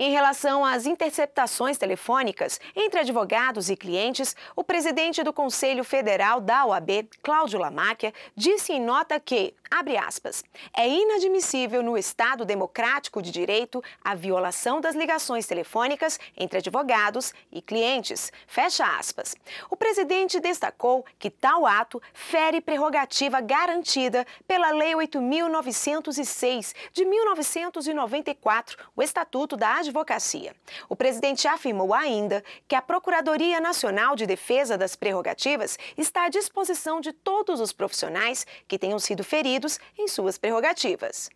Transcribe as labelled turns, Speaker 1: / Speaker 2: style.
Speaker 1: Em relação às interceptações telefônicas entre advogados e clientes, o presidente do Conselho Federal da OAB, Cláudio Lamáquia, disse em nota que Abre aspas. É inadmissível no Estado democrático de direito a violação das ligações telefônicas entre advogados e clientes. Fecha aspas. O presidente destacou que tal ato fere prerrogativa garantida pela Lei 8.906 de 1994, o Estatuto da Advocacia. O presidente afirmou ainda que a Procuradoria Nacional de Defesa das Prerrogativas está à disposição de todos os profissionais que tenham sido feridos em suas prerrogativas.